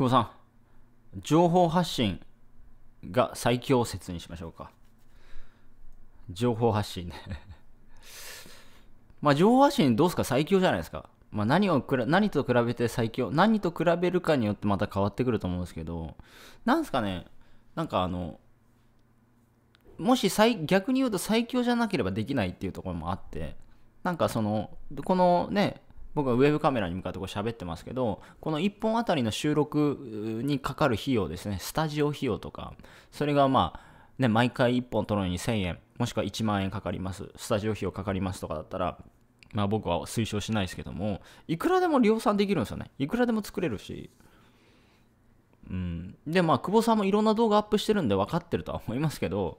久保さん、情報発信が最強説にしましょうか。情報発信ね まあ、情報発信どうすか最強じゃないですか。まあ、何を何と比べて最強、何と比べるかによってまた変わってくると思うんですけど、なんすかね、なんかあの、もし最逆に言うと最強じゃなければできないっていうところもあって、なんかその、このね、僕はウェブカメラに向かってこう喋ってますけど、この1本あたりの収録にかかる費用ですね、スタジオ費用とか、それがまあ、ね、毎回1本撮るのに1000円、もしくは1万円かかります、スタジオ費用かかりますとかだったら、まあ僕は推奨しないですけども、いくらでも量産できるんですよね。いくらでも作れるし。うん。で、まあ久保さんもいろんな動画アップしてるんで分かってるとは思いますけど、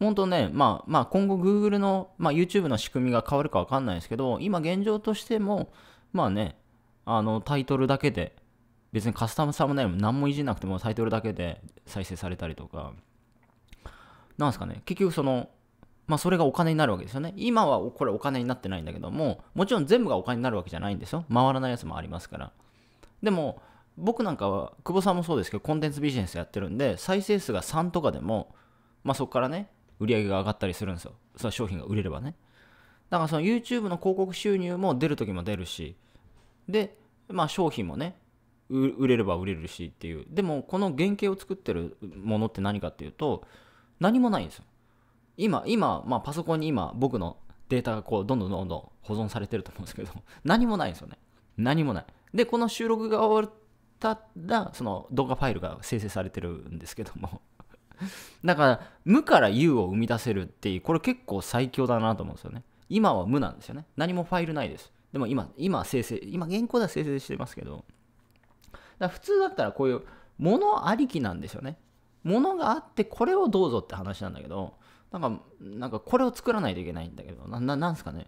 本当ね、まあ、まあ、今後 Google の、まあ、YouTube の仕組みが変わるかわかんないですけど、今現状としても、まあね、あの、タイトルだけで、別にカスタムサムネイも何もいじんなくてもタイトルだけで再生されたりとか、なんですかね、結局その、まあそれがお金になるわけですよね。今はこれお金になってないんだけども、もちろん全部がお金になるわけじゃないんですよ。回らないやつもありますから。でも、僕なんかは、久保さんもそうですけど、コンテンツビジネスやってるんで、再生数が3とかでも、まあそこからね、売り上げが上がったりするんですよ。その商品が売れればね。だからその YouTube の広告収入も出るときも出るし、で、まあ商品もね、売れれば売れるしっていう。でもこの原型を作ってるものって何かっていうと、何もないんですよ。今、今、まあパソコンに今僕のデータがこうどんどんどんどん保存されてると思うんですけど、何もないんですよね。何もない。で、この収録が終わったら、その動画ファイルが生成されてるんですけども だから無から有を生み出せるっていうこれ結構最強だなと思うんですよね今は無なんですよね何もファイルないですでも今今生成今現行では生成してますけどだ普通だったらこういうものありきなんですよねものがあってこれをどうぞって話なんだけどなんかなんかこれを作らないといけないんだけどなななんすかね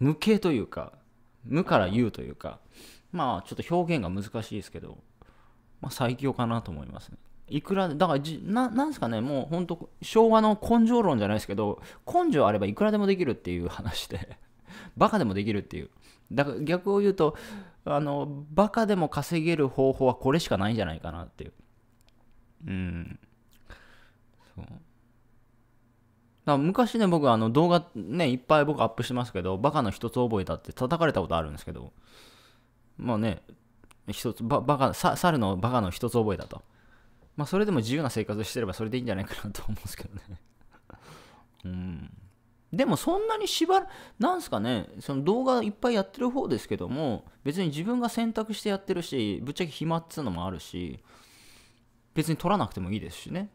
無形というか無から有というかまあちょっと表現が難しいですけど、まあ、最強かなと思いますねいくらだからじななんですかねもう本当昭和の根性論じゃないですけど根性あればいくらでもできるっていう話で バカでもできるっていうだから逆を言うとあのバカでも稼げる方法はこれしかないんじゃないかなっていううんそうだ昔ね僕あの動画ねいっぱい僕アップしてますけどバカの一つ覚えたって叩かれたことあるんですけどまあね一つババカ猿のバカの一つ覚えたとまあ、それでも自由な生活をしてればそれでいいんじゃないかなと思うんですけどね うん。でもそんなに縛る、なんすかね、その動画いっぱいやってる方ですけども、別に自分が選択してやってるし、ぶっちゃけ暇っつうのもあるし、別に撮らなくてもいいですしね。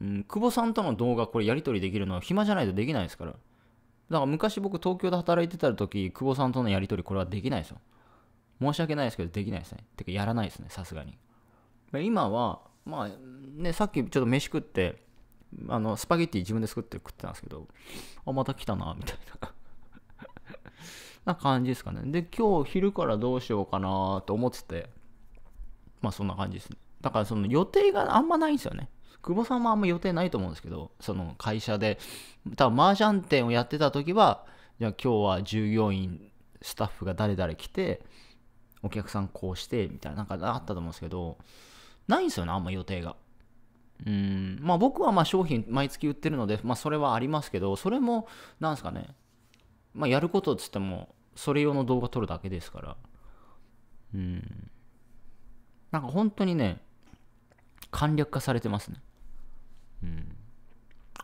うん、久保さんとの動画これやり取りできるのは暇じゃないとできないですから。だから昔僕東京で働いてた時、久保さんとのやり取りこれはできないですよ。申し訳ないですけど、できないですね。てかやらないですね、さすがに。今は、まあね、さっきちょっと飯食って、あのスパゲッティ自分で作って食ってたんですけど、あ、また来たな、みたいな な感じですかね。で、今日昼からどうしようかなと思ってて、まあそんな感じですね。だからその予定があんまないんですよね。久保さんもあんま予定ないと思うんですけど、その会社で、多分麻雀店をやってた時は、じゃあ今日は従業員、スタッフが誰々来て、お客さんこうして、みたいな、なんかあったと思うんですけど、ないんですよね、あんま予定が。うん、まあ僕はまあ商品毎月売ってるので、まあそれはありますけど、それも、なんですかね、まあやることっつっても、それ用の動画撮るだけですから。うん。なんか本当にね、簡略化されてますね。うん。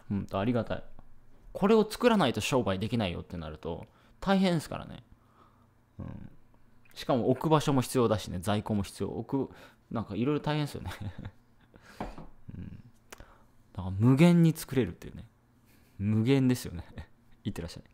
本当ありがたい。これを作らないと商売できないよってなると、大変ですからね。うん。しかも置く場所も必要だしね、在庫も必要。置くなんかいろいろ大変ですよね うん。だから無限に作れるっていうね。無限ですよね いってらっしゃい。